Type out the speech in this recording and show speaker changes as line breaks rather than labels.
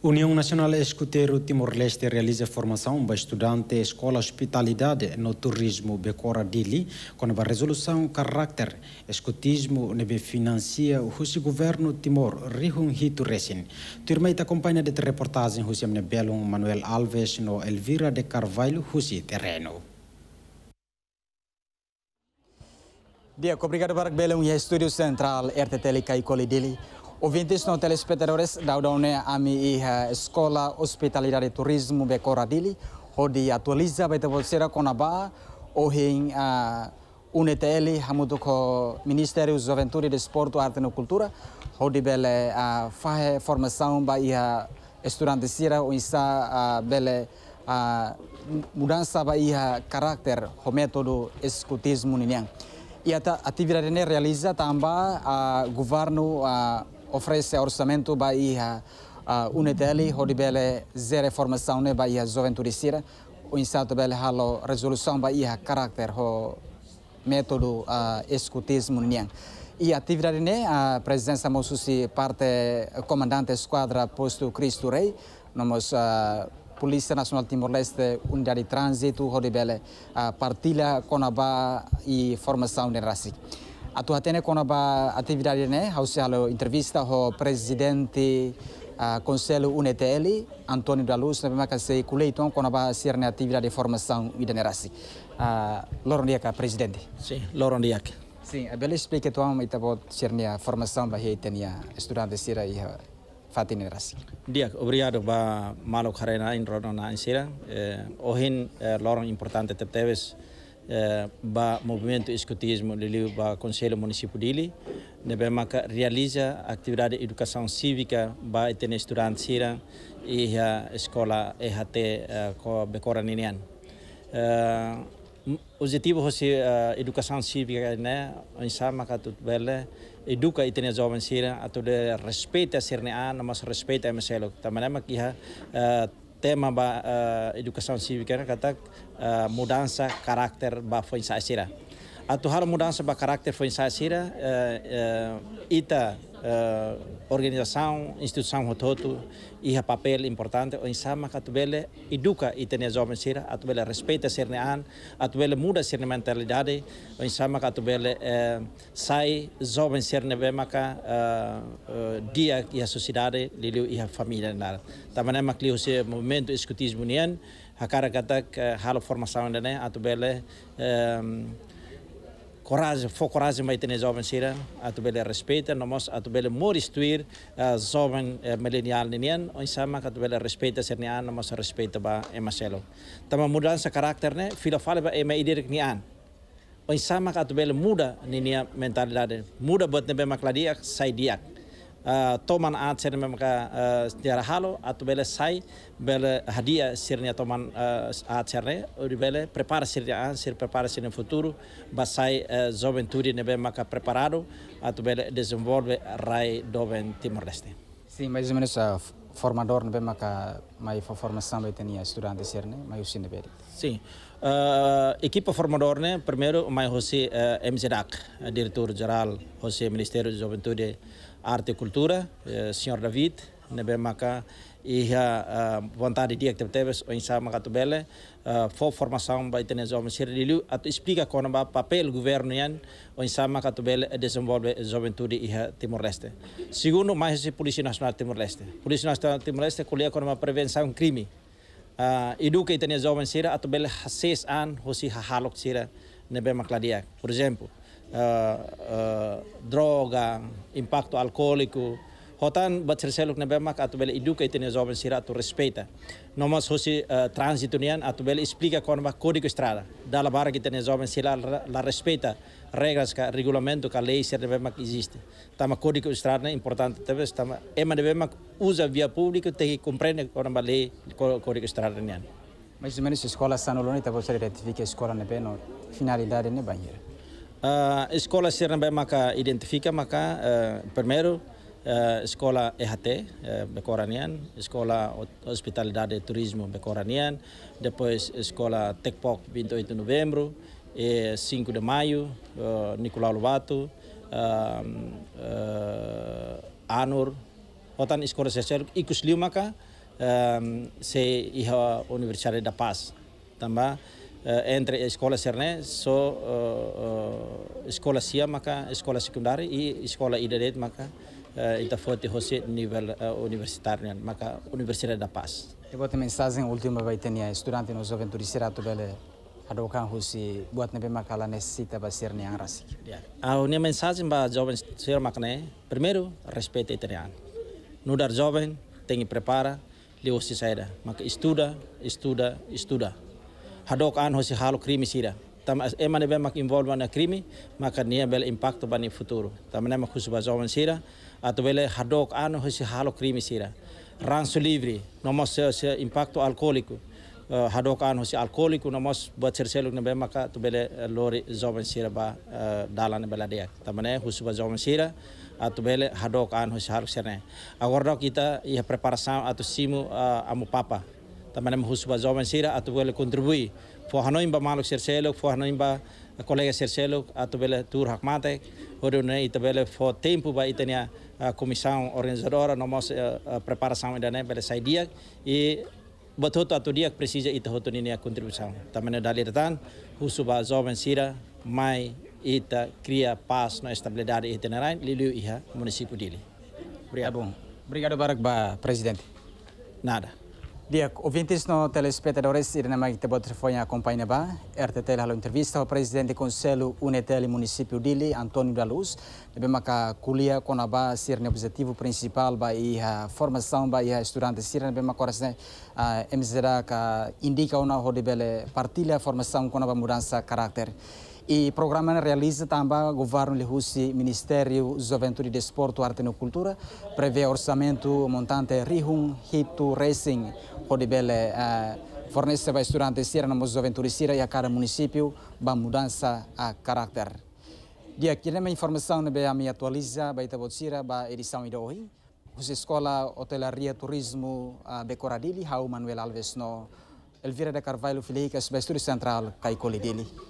União Nacional Escuteiro Timor-Leste realiza formação para estudante Escola Hospitalidade no Turismo Becora Dili, com a resolução carácter escutismo nebe financia o Governo Timor Rihun Hito Resin. Turma está acompanha de reportagem Rússia Nebelum Manuel Alves no Elvira de Carvalho, Rússia Terreno. Dia, obrigado para Belum e Estúdio Central, RTTLK e Dili. Ouvintes no telespectadores, daudone ami a escola hospitalidade e turismo de coradili, onde atualiza a bolsera konaba, ohin uh, UNETL hamudo ko Ministério Juventude, Desporto, Arte e Cultura, onde bele a fahe formação para a estudantisira o insa uh, bele mudança vai a carácter, o método escutismo ninian. E a atividade realiza também a governo a oferece orçamento para a Unitele, hodibele zere formação né, Bahia Juventude Sira, o insato bele halo resolução Bahia caráter o método a escutismo nian. Né. E atividade né, a presença se parte comandante esquadra posto Cristo Rei, nomos a Polícia Nacional Timor-Leste, Unidade de Trânsito, Rodibele, a partilha, conabá e formação de racismo. Atuhatene konoba atividade né, hausi halo entrevista ho presidente uh, Conselho UNETL, Antônio da Luz, na primeira casa Culeiton, konoba sirne atividade de formação e generasi. Uh, Lorondiaka, presidente. Sim, Lorondiaka. Sim, a bela explica tuam itabo sirne a formação bahia tenia estudante sira e fatin generasi.
Diak, obrigado ba malo karena inrodona insira. Eh, ohin eh, loron importante tepteves ba eh, movimento escotismo Lili ba Conselho Municipal Dili, nebe maka realiza atividade educação cívica ba etene estudante sira e a escola EHT eh, ko bekora ninian. Eh, objetivo hoje uh, eh, educação cívica né insama ka tut bele educa itene jovens sira respeita de respeita sirnean mas respeita meselo tamanama kiha uh, tema ba uh, eh, educação cívica kata uh, eh, mudança karakter ba foi saisira atu har mudança ba karakter foi saisira uh, eh, uh, ita uh, organização, instituição rototo, e é papel importante, o insama katubele educa e tem jovens sira, atubele respeita sirne an, atubele muda ser mentalidade, o insama katubele uh, eh, sai jovens ser bemaka uh, eh, uh, dia e a sociedade, liliu e a família Também é macliu se movimento escutismo nian, cara que uh, a formação né, atubele coragem, voor coragem bij eh, de jovens hier. Atu bele respecten, namos atu bele mori stuir jovem millennial nien, ons sama atu bele respecten ser nian, namos respecten ba emaselo. Eh, Tama mudança karakter ne, filafale ba ema idirik nian. Ons sama atu bele muda ninia mentalidade, muda buat nebe makladiak, sai diak. Ah, toman aan sirna memka ah, jara halo atau bela sai bela hadiah sirnya toman ah, aan sirne uri bela prepara sirnya aan sir prepara sirnya futuro basai ne nebe maka preparado atau bela desenvolve rai doven Timor Leste.
Sim, mais ou menos formador be mas mai formação be tenia estudante ser né o usine be
sim uh, equipa formador né primeiro o José uh, eh, MZAC eh, diretor geral José Ministério de Juventude Arte e Cultura uh, senhor David nebe maka iha ah, vontade dia que tebes o insa maka tu bele ah, fo formação vai ter jovem ser dilu atu explica kono ba papel governo yan o insa maka tu bele desenvolve juventude iha Timor Leste segundo mais a polícia nacional Timor Leste polícia nacional Timor Leste colhe kono ba prevenção crime uh, ah, educa e tem jovem sira atu bele seis an hosi hahalok sira nebe makladia por exemplo uh, uh, droga impacto alcoólico Hotan batserseluk nebemak atubele educa e tenia jovens sira tu respeita. Nomas hosi uh, eh, trânsito nian atubele explica com uma código estrada. Da la barra que tenia jovens sira la, la respeita regras ka regulamento ka lei sira nebemak existe. Tama código estrada é importante talvez tama ema nebemak usa via pública te compreende com uma lei código estrada nian. Mas o menos escola sanolonita tá você
retifica a escola nebeno né, finalidade ne né, banheira.
Uh, ah, escola sira nebemaka identifica maka eh, primeiro escola eh, EHT uh, Bekoranian, Hospitalidade e eh, Turismo Becoranian, depois escola Tecpoc 28 eh, de novembro, e 5 de maio, uh, Nicolau Lobato, uh, ehm, uh, Anur, otan escola seser ikus liumaka um, ehm, se iha Universidade da Paz. Tambah entre a escola Cerné, só so, uh, uh, escola Cia, maka escola secundária e escola Idaret, maka então eh, foi de você nível maka eh, universidade kan da paz
e mensagem última vai ter estudante nos aventuricirato bele eh, adokan husi buat nabi makala nesita basir rasi. angrasi.
Ah, unia mensagem ba jovem sir makne. Primeiro, respeita italiano. Nudar jovem tem prepara li si saida. Maka istuda, istuda, istuda. Hadok an husi halu krimi sira. Tam as emane be mak involva na maka nia bel impacto bani futuro. Tam ne mak husuba zaman sira, atau bele hadok anu husi halo crime sira. Ranço livre, nomos se impacto alcoólico. Eh, hadok anu hosi alcoólico nomos buat serseluk ne be maka tu bele eh, lori zaman sira ba eh, dalan bela dia. Tamane husuba zaman sira, atau bele hadok anu hosi halo serne. Agora kita ia preparação atau simu amu papa tamanam husba zoban sira atu bela kontribui, fo hanoim ba maluk serselok fo hanoim kolega serselok atu bela tur hakmate horu ne itabele fo tempu ba itania komisau comissão organizadora nomos preparação da ne bela saidia e batoto atu dia ini ita hotuni ne contribuição tamanam daliratan husba zaman sira mai ita cria paz dari itu itinerária liliu iha município dele. beri kado Barak Ba, presiden,
Nada. Dia ouvintes no telespectadores, Irene te pode telefonar acompanha ba. RTT halo entrevista ao presidente do Conselho Unetel município Dili, Antônio da Luz. Também maca culia com a ba ser o objetivo principal ba e a formação ba e a estudante sirene bem a coração a MZRA, indica uma rodebele partilha a formação com a mudança caráter. E o programa realiza também o governo de Rússia, Ministério Juventude, Desporto, Arte e Cultura, prevê orçamento montante Rihun Hito Racing, Rodibele, uh, fornece para estudantes Sira, na Juventude Sira e a cada município, uma mudança a caráter. Dia aqui, a informação me atualiza, vai ter Sira, a edição de hoje. Os escola Hotelaria Turismo de Coradili, Raul Manuel Alves, no Elvira de Carvalho, Filipe, Subestúdio Central, Caicolidili.